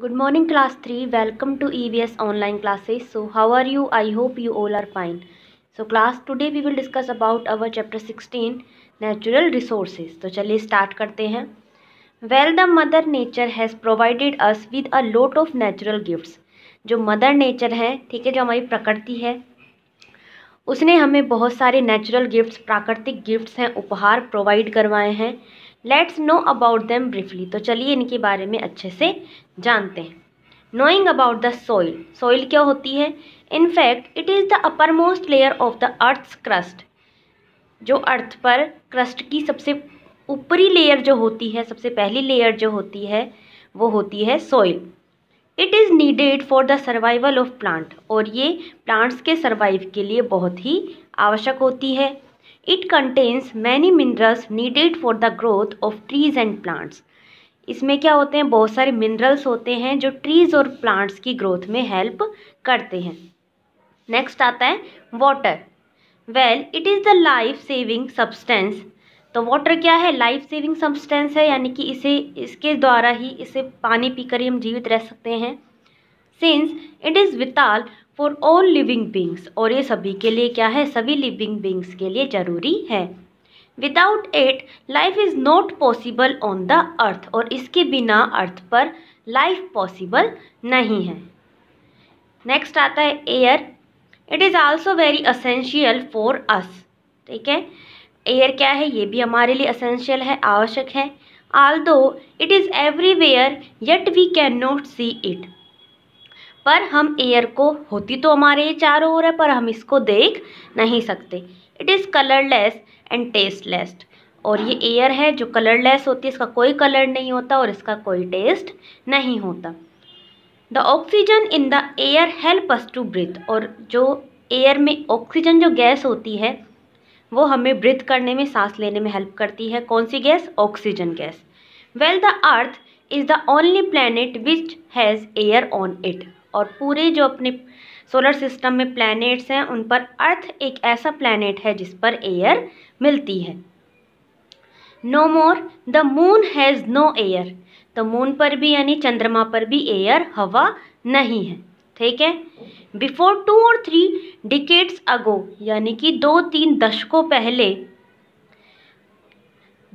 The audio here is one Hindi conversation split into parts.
Good morning class three welcome to E V S online classes so how are you I hope you all are fine so class today we will discuss about our chapter sixteen natural resources तो चलिए स्टार्ट करते हैं well the mother nature has provided us with a lot of natural gifts जो मदर नेचर हैं ठीक है जो हमारी प्रकृति है उसने हमें बहुत सारे नेचुरल गिफ्ट्स प्राकृतिक गिफ्ट्स हैं उपहार प्रोवाइड करवाए हैं let's know about them briefly तो चलिए इनके बारे में अच्छे से जानते हैं knowing about the soil soil क्या होती है in fact it is the upper most layer of the earth crust जो अर्थ पर क्रस्ट की सबसे ऊपरी लेयर जो होती है सबसे पहली लेयर जो होती है वो होती है soil it is needed for the survival of plant और ये प्लांट्स के सर्वाइव के लिए बहुत ही आवश्यक होती है it contains many minerals needed for the growth of trees and plants इसमें क्या होते हैं बहुत सारे मिनरल्स होते हैं जो ट्रीज़ और प्लांट्स की ग्रोथ में हेल्प करते हैं नेक्स्ट आता है water well it is the life saving substance तो वाटर क्या है लाइफ सेविंग सब्सटेंस है यानी कि इसे इसके द्वारा ही इसे पानी पीकर ही हम जीवित रह सकते हैं since it is vital for all living beings और ये सभी के लिए क्या है सभी लिविंग बींग्स के लिए ज़रूरी है without it life is not possible on the earth और इसके बिना अर्थ पर लाइफ पॉसिबल नहीं है नेक्स्ट आता है air it is also very essential for us ठीक है एयर क्या है ये भी हमारे लिए असेंशियल है आवश्यक है although it is everywhere yet we can not see it पर हम एयर को होती तो हमारे चारों ओर है पर हम इसको देख नहीं सकते it is colourless and tasteless और ये एयर है जो कलरलेस होती है इसका कोई कलर नहीं होता और इसका कोई टेस्ट नहीं होता the oxygen in the air help us to breathe और जो एयर में ऑक्सीजन जो गैस होती है वो हमें ब्रिथ करने में सांस लेने में हेल्प करती है कौन सी gas oxygen gas well the earth is the only planet which has air on it और पूरे जो अपने सोलर सिस्टम में प्लैनेट्स हैं उन पर अर्थ एक ऐसा प्लैनेट है जिस पर एयर मिलती है no more the moon has no air तो मून पर भी यानी चंद्रमा पर भी एयर हवा नहीं है ठीक है बिफोर टू और थ्री डिकेट्स अगो यानी कि दो तीन दशकों पहले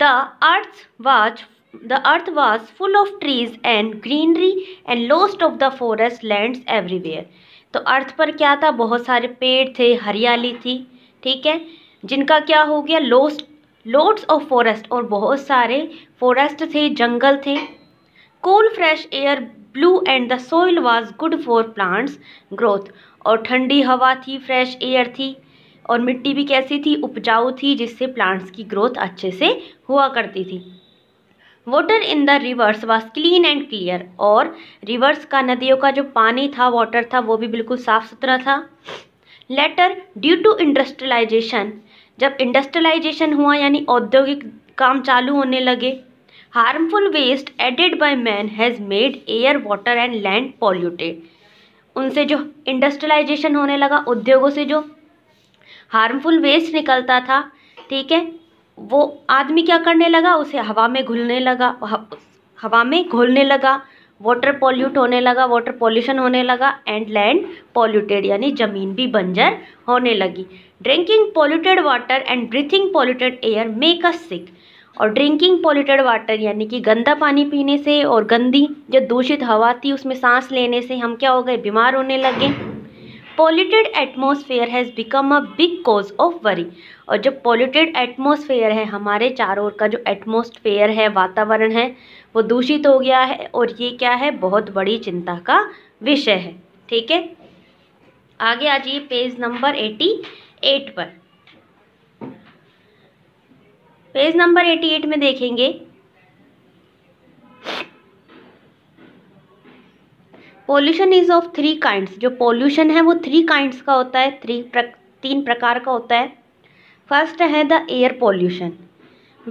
the earth was The earth was full of trees and greenery and lost of the forest lands everywhere. तो अर्थ पर क्या था बहुत सारे पेड़ थे हरियाली थी ठीक है जिनका क्या हो गया लोस्ट लोड्स ऑफ फॉरेस्ट और बहुत सारे फॉरेस्ट थे जंगल थे cool fresh air blue and the soil was good for plants growth और ठंडी हवा थी फ्रेश एयर थी और मिट्टी भी कैसी थी उपजाऊ थी जिससे प्लांट्स की ग्रोथ अच्छे से हुआ करती थी water in the rivers was clean and clear और रिवर्स का नदियों का जो पानी था वाटर था वो भी बिल्कुल साफ़ सुथरा था लेटर ड्यू टू इंडस्ट्रियलाइजेशन जब इंडस्ट्रियलाइजेशन हुआ यानी औद्योगिक काम चालू होने लगे harmful waste added by man has made air water and land polluted उनसे जो इंडस्ट्रियलाइजेशन होने लगा उद्योगों से जो हार्मफुल वेस्ट निकलता था ठीक है वो आदमी क्या करने लगा उसे हवा में घुलने लगा हवा में घुलने लगा वाटर पॉल्यूट होने लगा वाटर पॉल्यूशन होने लगा एंड लैंड पॉल्यूटेड यानी ज़मीन भी बंजर होने लगी drinking polluted water and breathing polluted air make us sick और ड्रिंकिंग पॉल्यूटेड वाटर यानी कि गंदा पानी पीने से और गंदी जो दूषित हवा थी उसमें सांस लेने से हम क्या हो गए बीमार होने लगे polluted atmosphere has become a big cause of worry और जो पॉल्यूटेड एटमोसफेयर है हमारे चारों ओर का जो एटमोसफेयर है वातावरण है वो दूषित हो गया है और ये क्या है बहुत बड़ी चिंता का विषय है ठीक है आगे आ जाइए पेज नंबर एटी एट पर पेज नंबर एटी एट में देखेंगे pollution is of three kinds जो पोल्यूशन है वो थ्री काइंड्स का होता है थ्री प्र, तीन प्रकार का होता है फर्स्ट है the air pollution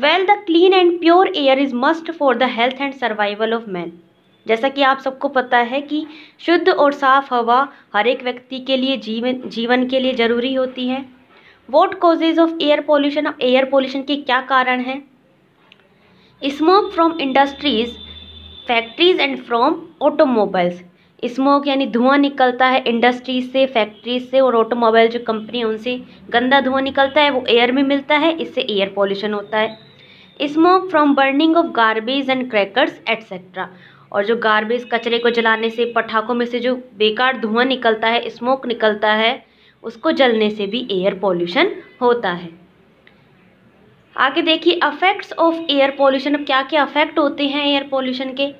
well the clean and pure air is must for the health and survival of man जैसा कि आप सबको पता है कि शुद्ध और साफ हवा हर एक व्यक्ति के लिए जीवन जीवन के लिए ज़रूरी होती है what causes of air pollution अब एयर पोल्यूशन के क्या कारण हैं smoke from industries factories and from automobiles smoke यानी धुआं निकलता है इंडस्ट्रीज से फैक्ट्रीज से और ऑटोमोबाइल जो कंपनी है उनसे गंदा धुआं निकलता है वो एयर में मिलता है इससे एयर पॉल्यूशन होता है smoke from burning of garbage and crackers etcetera और जो गार्बेज कचरे को जलाने से पटाखों में से जो बेकार धुआं निकलता है स्मोक निकलता है उसको जलने से भी एयर पॉल्यूशन होता है आगे देखिए अफेक्ट्स ऑफ एयर पॉल्यूशन अब क्या क्या अफेक्ट होते हैं एयर पॉल्यूशन के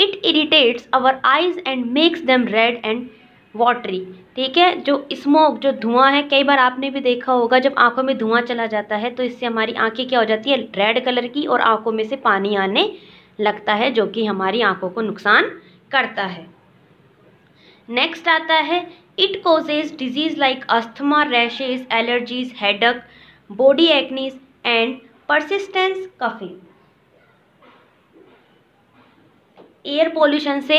it irritates our eyes and makes them red and watery ठीक है जो स्मोक जो धुआं है कई बार आपने भी देखा होगा जब आंखों में धुआं चला जाता है तो इससे हमारी आंखें क्या हो जाती है रेड कलर की और आंखों में से पानी आने लगता है जो कि हमारी आंखों को नुकसान करता है नेक्स्ट आता है it causes diseases like asthma rashes allergies headache body एक्नीस and persistence coughing air pollution से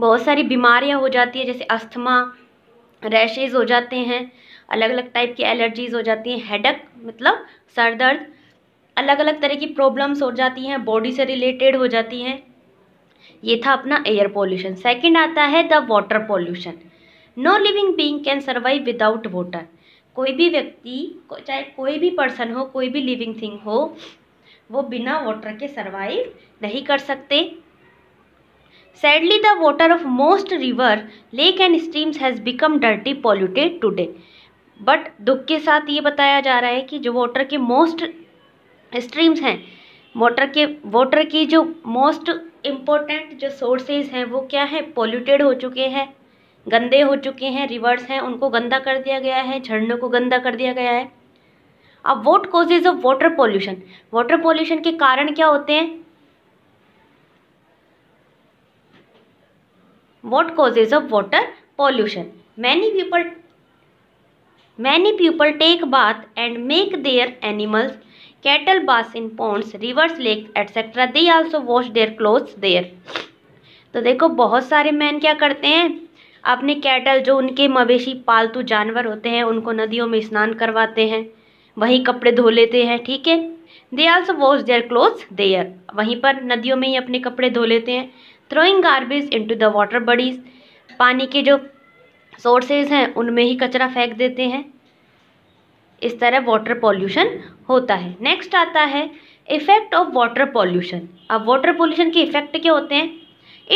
बहुत सारी बीमारियां हो जाती है जैसे अस्थमा रैशेज़ हो जाते हैं अलग अलग टाइप की एलर्जीज़ हो जाती हैं हेडक मतलब सर दर्द अलग अलग तरह की प्रॉब्लम्स हो जाती हैं बॉडी से रिलेटेड हो जाती हैं ये था अपना एयर पोल्यूशन सेकंड आता है the water pollution no living being can survive without water कोई भी व्यक्ति को, चाहे कोई भी पर्सन हो कोई भी लिविंग थिंग हो वो बिना वाटर के सर्वाइव नहीं कर सकते sadly the water of most river lake and streams has become dirty polluted today but दुख के साथ ये बताया जा रहा है कि जो वाटर के मोस्ट स्ट्रीम्स हैं वाटर के वाटर की जो मोस्ट इम्पोर्टेंट जो सोर्सेज हैं वो क्या है पोल्यूटेड हो चुके हैं गंदे हो चुके हैं रिवर्स हैं उनको गंदा कर दिया गया है झरनों को गंदा कर दिया गया है अब what causes of water pollution water pollution के कारण क्या होते हैं what causes of water pollution many people many people take bath and make their animals cattle baths in ponds rivers lakes etc they also wash their clothes there तो देखो बहुत सारे मैन क्या करते हैं अपने कैटल जो उनके मवेशी पालतू जानवर होते हैं उनको नदियों में स्नान करवाते हैं वहीं कपड़े धो लेते हैं ठीक है they also wash their clothes there वहीं पर नदियों में ही अपने कपड़े धो लेते हैं throwing garbage to the water bodies पानी के जो सोर्सेज हैं उनमें ही कचरा फेंक देते हैं इस तरह वाटर पॉल्यूशन होता है नेक्स्ट आता है इफ़ेक्ट ऑफ वाटर पॉल्यूशन अब वाटर पॉल्यूशन के इफ़ेक्ट क्या होते हैं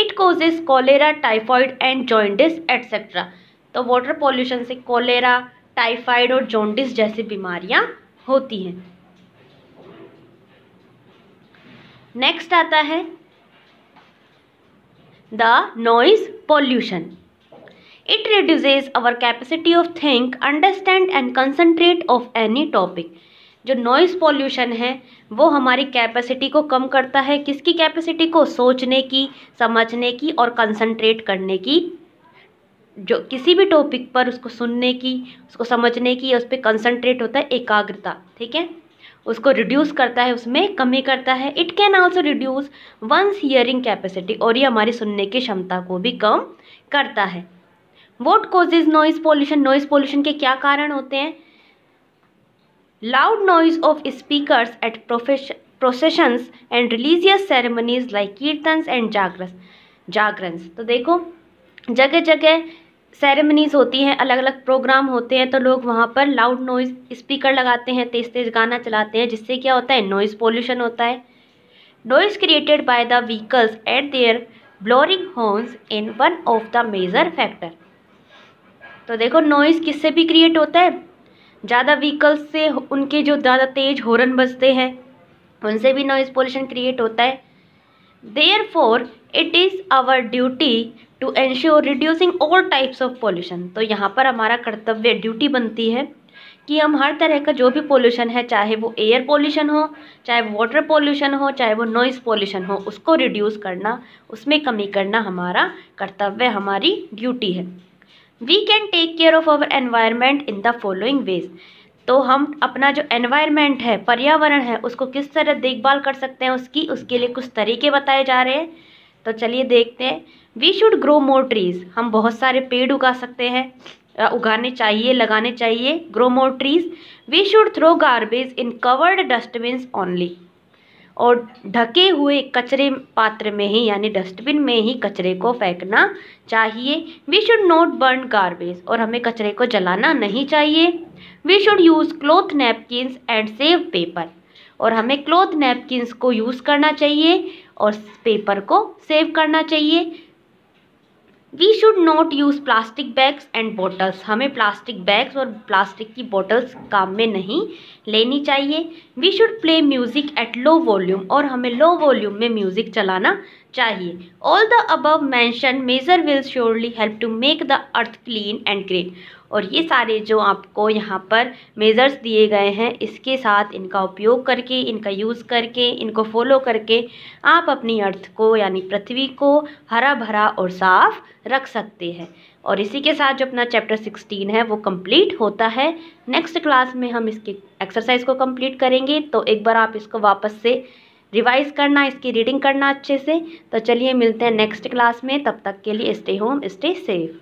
it causes cholera typhoid and jaundice etcetera तो वाटर पॉल्यूशन से कॉलेरा टाइफाइड और जॉन्डिस जैसी बीमारियां होती हैं नेक्स्ट आता है the noise pollution it reduce our capacity of think understand and concentrate of any topic जो नॉइज़ पॉल्यूशन है वो हमारी कैपेसिटी को कम करता है किसकी कैपेसिटी को सोचने की समझने की और कंसनट्रेट करने की जो किसी भी टॉपिक पर उसको सुनने की उसको समझने की उस पर कंसनट्रेट होता है एकाग्रता ठीक है उसको रिड्यूस करता है उसमें कमी करता है it can also reduce one's hearing capacity और ये हमारी सुनने की क्षमता को भी कम करता है what causes noise pollution noise pollution के क्या कारण होते हैं loud noise of speakers at processions and religious ceremonies like kirtan and जागरस जागरन्स तो देखो जगह जगह सेरेमनीज़ होती हैं अलग अलग प्रोग्राम होते हैं तो लोग वहाँ पर लाउड नॉइज़ स्पीकर लगाते हैं तेज़ तेज़ गाना चलाते हैं जिससे क्या होता है नॉइज़ पोल्यूशन होता है noise created by the vehicles at their blowing horns in one of the major factor तो देखो नॉइज़ किससे भी क्रिएट होता है ज़्यादा व्हीकल्स से उनके जो ज़्यादा तेज़ हॉर्न बजते हैं उनसे भी नॉइज़ पोल्यूशन क्रिएट होता है therefore it is our duty to ensure reducing all types of pollution तो यहाँ पर हमारा कर्तव्य ड्यूटी बनती है कि हम हर तरह का जो भी पोल्यूशन है चाहे वो एयर पोल्यूशन हो चाहे वो वाटर पोल्यूशन हो चाहे वो नॉइज़ पोल्यूशन हो उसको रिड्यूस करना उसमें कमी करना हमारा कर्तव्य हमारी ड्यूटी है we can take care of our environment in the following ways तो हम अपना जो एनवायरमेंट है पर्यावरण है उसको किस तरह देखभाल कर सकते हैं उसकी उसके लिए कुछ तरीके बताए जा रहे हैं तो चलिए देखते हैं we should grow more trees हम बहुत सारे पेड़ उगा सकते हैं उगाने चाहिए लगाने चाहिए grow more trees we should throw garbage in covered dustbin only और ढके हुए कचरे पात्र में ही यानी डस्टबिन में ही कचरे को फेंकना चाहिए we should not burn garbage और हमें कचरे को जलाना नहीं चाहिए we should use cloth napkin and save paper और हमें क्लोथ नैपकिंस को यूज़ करना चाहिए और पेपर को सेव करना चाहिए we should not use plastic bags and bottles हमें प्लास्टिक बैग्स और प्लास्टिक की बॉटल्स काम में नहीं लेनी चाहिए we should play music at low volume और हमें लो वॉल्यूम में म्यूज़िक चलाना चाहिए all the above mention measure will surely help to make the earth clean and green और ये सारे जो आपको यहाँ पर मेज़र्स दिए गए हैं इसके साथ इनका उपयोग करके इनका यूज़ करके इनको फॉलो करके आप अपनी अर्थ को यानी पृथ्वी को हरा भरा और साफ़ रख सकते हैं और इसी के साथ जो अपना चैप्टर सिक्सटीन है वो कंप्लीट होता है नेक्स्ट क्लास में हम इसके एक्सरसाइज को कंप्लीट करेंगे तो एक बार आप इसको वापस से रिवाइज करना इसकी रीडिंग करना अच्छे से तो चलिए मिलते हैं नेक्स्ट क्लास में तब तक के लिए स्टे होम स्टे सेफ़